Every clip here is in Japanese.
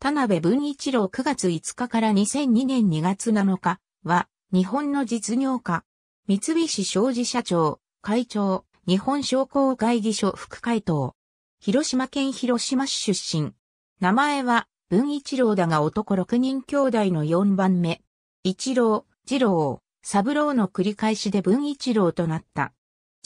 田辺文一郎9月5日から2002年2月7日は、日本の実業家、三菱商事社長、会長、日本商工会議所副会頭、広島県広島市出身。名前は、文一郎だが男6人兄弟の4番目。一郎、二郎、三郎の繰り返しで文一郎となった。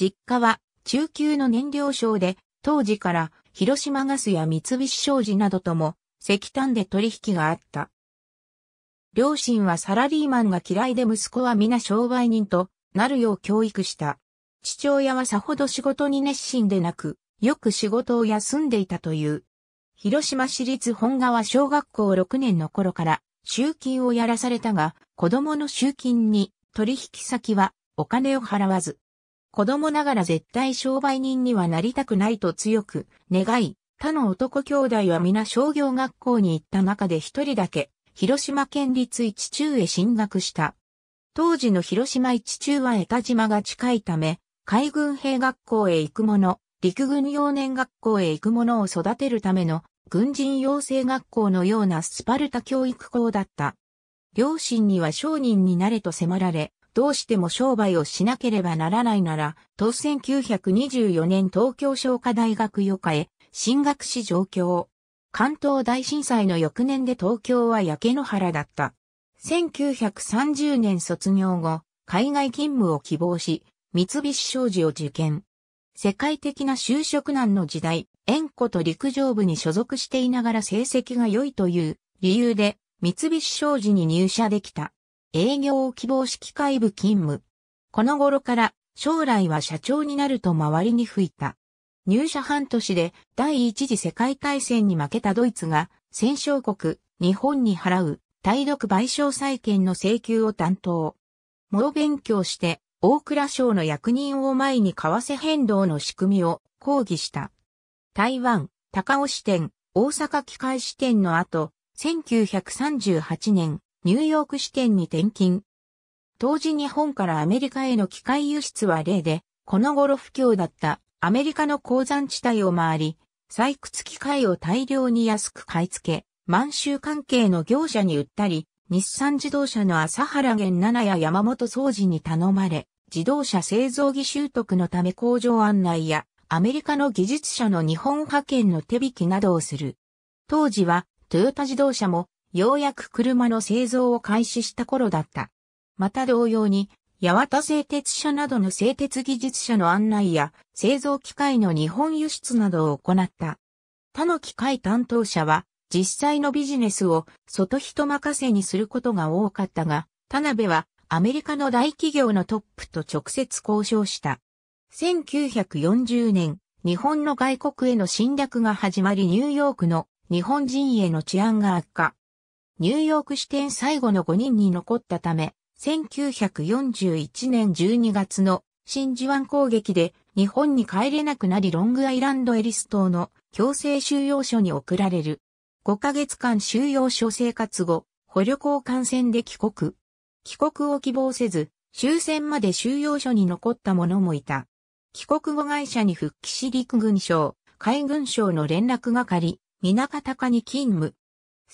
実家は、中級の燃料商で、当時から、広島ガスや三菱商事などとも石炭で取引があった。両親はサラリーマンが嫌いで息子は皆商売人となるよう教育した。父親はさほど仕事に熱心でなく、よく仕事を休んでいたという。広島市立本川小学校6年の頃から集金をやらされたが、子供の集金に取引先はお金を払わず、子供ながら絶対商売人にはなりたくないと強く願い、他の男兄弟は皆商業学校に行った中で一人だけ、広島県立一中へ進学した。当時の広島一中は江田島が近いため、海軍兵学校へ行く者、陸軍幼年学校へ行く者を育てるための軍人養成学校のようなスパルタ教育校だった。両親には商人になれと迫られ、どうしても商売をしなければならないなら、当1 924年東京商科大学予科へ進学し上京。関東大震災の翌年で東京は焼け野原だった。1930年卒業後、海外勤務を希望し、三菱商事を受験。世界的な就職難の時代、縁故と陸上部に所属していながら成績が良いという理由で、三菱商事に入社できた。営業を希望し機械部勤務。この頃から将来は社長になると周りに吹いた。入社半年で第一次世界大戦に負けたドイツが戦勝国日本に払う対独賠償債権の請求を担当。猛勉強して大蔵省の役人を前に為替変動の仕組みを抗議した。台湾、高尾支店、大阪機械支店の後、1938年、ニューヨーク支店に転勤。当時日本からアメリカへの機械輸出は例で、この頃不況だったアメリカの鉱山地帯を回り、採掘機械を大量に安く買い付け、満州関係の業者に売ったり、日産自動車の朝原源七や山本総司に頼まれ、自動車製造技習得のため工場案内や、アメリカの技術者の日本派遣の手引きなどをする。当時は、トヨタ自動車も、ようやく車の製造を開始した頃だった。また同様に、八幡製鉄所などの製鉄技術者の案内や製造機械の日本輸出などを行った。他の機械担当者は実際のビジネスを外人任せにすることが多かったが、田辺はアメリカの大企業のトップと直接交渉した。1940年、日本の外国への侵略が始まりニューヨークの日本人への治安が悪化。ニューヨーク支店最後の5人に残ったため、1941年12月の真珠湾攻撃で日本に帰れなくなりロングアイランドエリス島の強制収容所に送られる。5ヶ月間収容所生活後、捕虜交換船で帰国。帰国を希望せず、終戦まで収容所に残った者もいた。帰国後会社に復帰し陸軍省、海軍省の連絡係、港高に勤務。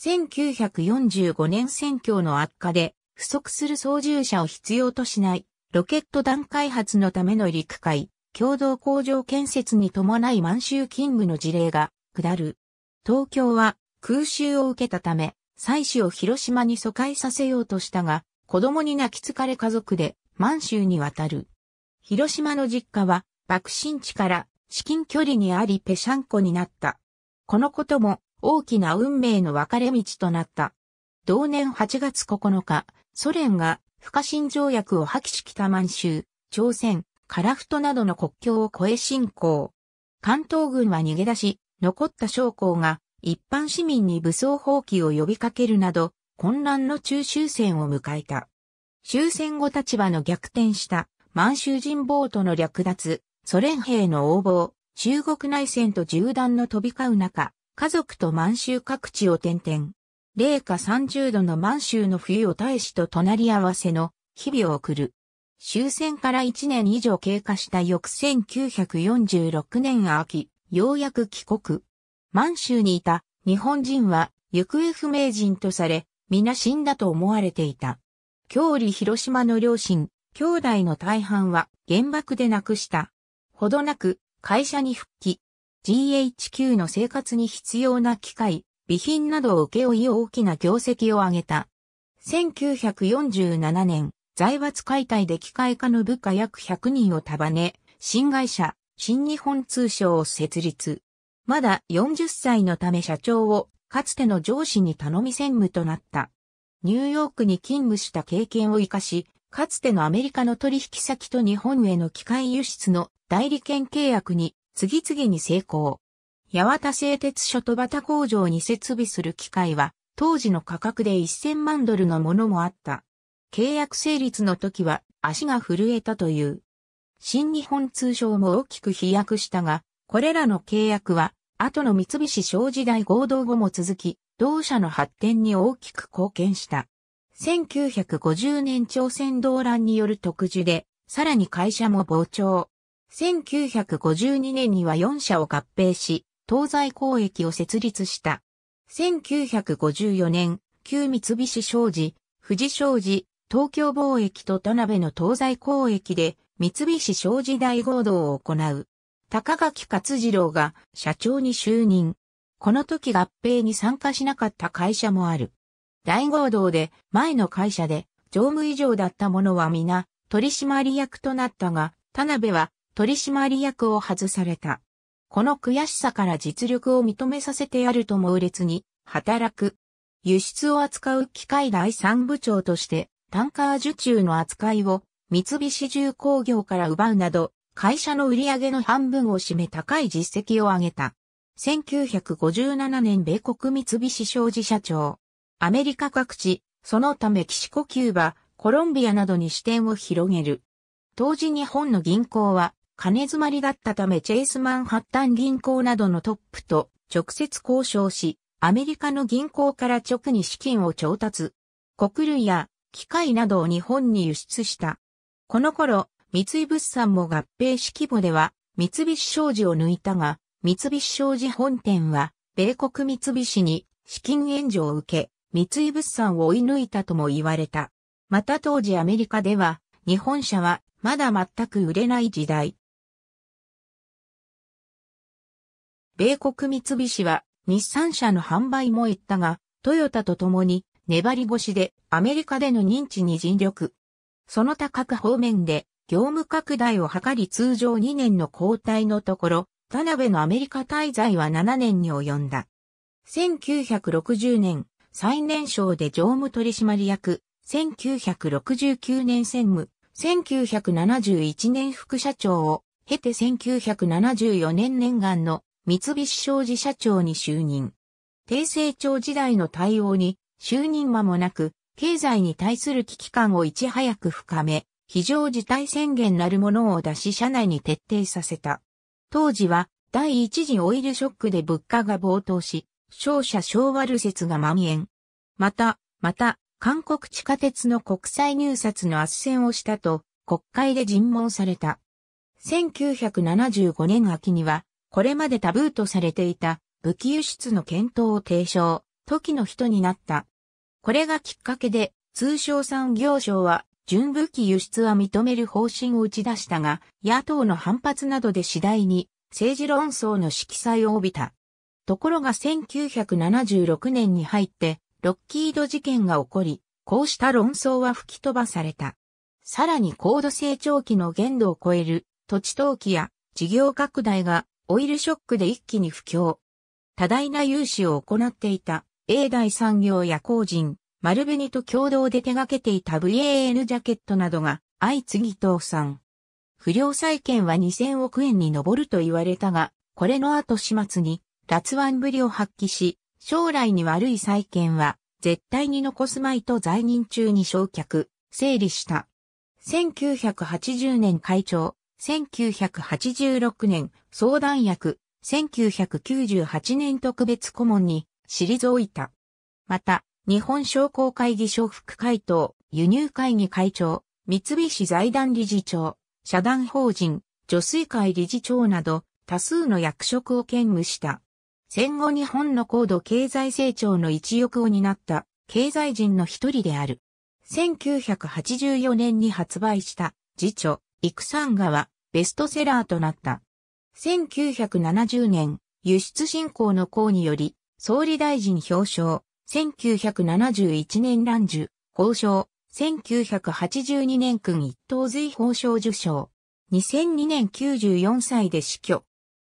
1945年選挙の悪化で不足する操縦者を必要としない、ロケット弾開発のための陸海、共同工場建設に伴い満州勤務の事例が、下る。東京は空襲を受けたため、妻子を広島に疎開させようとしたが、子供に泣きつかれ家族で満州に渡る。広島の実家は爆心地から至近距離にありペシャンコになった。このことも大きな運命の分かれ道となった。同年8月9日、ソ連が不可侵条約を破棄し北満州、朝鮮、カラフトなどの国境を越え侵攻。関東軍は逃げ出し、残った将校が一般市民に武装放棄を呼びかけるなど、混乱の中終戦を迎えた。終戦後立場の逆転した満州人暴徒の略奪、ソ連兵の横暴、中国内戦と銃弾の飛び交う中、家族と満州各地を転々。零下30度の満州の冬を大使と隣り合わせの日々を送る。終戦から1年以上経過した翌1946年秋、ようやく帰国。満州にいた日本人は行方不明人とされ、皆死んだと思われていた。郷里広島の両親、兄弟の大半は原爆で亡くした。ほどなく会社に復帰。GHQ の生活に必要な機械、備品などを請け負い大きな業績を挙げた。1947年、財閥解体で機械化の部下約100人を束ね、新会社、新日本通商を設立。まだ40歳のため社長を、かつての上司に頼み専務となった。ニューヨークに勤務した経験を生かし、かつてのアメリカの取引先と日本への機械輸出の代理権契約に次々に成功。八幡製鉄所戸畑工場に設備する機械は、当時の価格で1000万ドルのものもあった。契約成立の時は足が震えたという。新日本通商も大きく飛躍したが、これらの契約は、後の三菱商事大合同後も続き、同社の発展に大きく貢献した。1950年朝鮮動乱による特需で、さらに会社も膨張。1952年には4社を合併し、東西交易を設立した。1954年、旧三菱商事、富士商事、東京貿易と田辺の東西交易で三菱商事大合同を行う。高垣勝次郎が社長に就任。この時合併に参加しなかった会社もある。大合同で前の会社で常務以上だった者は皆取締役となったが、田辺は取締役を外された。この悔しさから実力を認めさせてやると猛烈に働く。輸出を扱う機械第三部長としてタンカー受注の扱いを三菱重工業から奪うなど会社の売上の半分を占め高い実績を上げた。1957年米国三菱商事社長。アメリカ各地、そのためキシコキューバ、コロンビアなどに支店を広げる。当時日本の銀行は金詰まりだったためチェイスマンハッタン銀行などのトップと直接交渉し、アメリカの銀行から直に資金を調達。穀類や機械などを日本に輸出した。この頃、三井物産も合併し規模では三菱商事を抜いたが、三菱商事本店は米国三菱に資金援助を受け、三井物産を追い抜いたとも言われた。また当時アメリカでは日本車はまだ全く売れない時代、米国三菱は日産車の販売も行ったが、トヨタと共に粘り腰でアメリカでの認知に尽力。その他各方面で業務拡大を図り通常2年の交代のところ、田辺のアメリカ滞在は7年に及んだ。1960年、最年少で常務取締役、1969年専務、1971年副社長を経て1974年年間の三菱商事社長に就任。低成長時代の対応に就任間もなく、経済に対する危機感をいち早く深め、非常事態宣言なるものを出し社内に徹底させた。当時は第一次オイルショックで物価が暴騰し、商社昭和る説が蔓延。また、また、韓国地下鉄の国際入札の圧旋をしたと、国会で尋問された。1975年秋には、これまでタブーとされていた武器輸出の検討を提唱、時の人になった。これがきっかけで、通商産業省は、純武器輸出は認める方針を打ち出したが、野党の反発などで次第に、政治論争の色彩を帯びた。ところが1976年に入って、ロッキード事件が起こり、こうした論争は吹き飛ばされた。さらに高度成長期の限度を超える土地投機や事業拡大がオイルショックで一気に不況。多大な融資を行っていた、英大産業や工人、丸紅と共同で手掛けていた VAN ジャケットなどが相次ぎ倒産。不良債権は2000億円に上ると言われたが、これの後始末に、脱腕ぶりを発揮し、将来に悪い債権は、絶対に残すまいと在任中に焼却、整理した。1980年会長、1986年相談役、1998年特別顧問に退いた。また、日本商工会議所副会頭、輸入会議会長、三菱財団理事長、社団法人、助水会理事長など多数の役職を兼務した。戦後日本の高度経済成長の一翼を担った経済人の一人である。1984年に発売した、辞書。ンガはベストセラーとなった。1970年、輸出振興の功により、総理大臣表彰、1971年乱寿、報渉、1982年君一等随報賞受賞。2002年94歳で死去。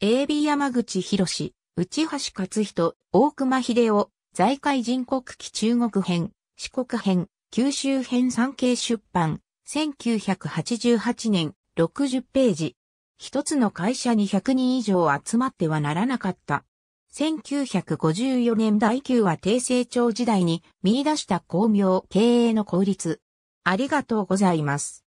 AB 山口博士、内橋勝人、大熊秀夫、財界人国記中国編、四国編、九州編産経出版、1988年60ページ。一つの会社に100人以上集まってはならなかった。1954年第9話低成長時代に見出した巧妙経営の効率。ありがとうございます。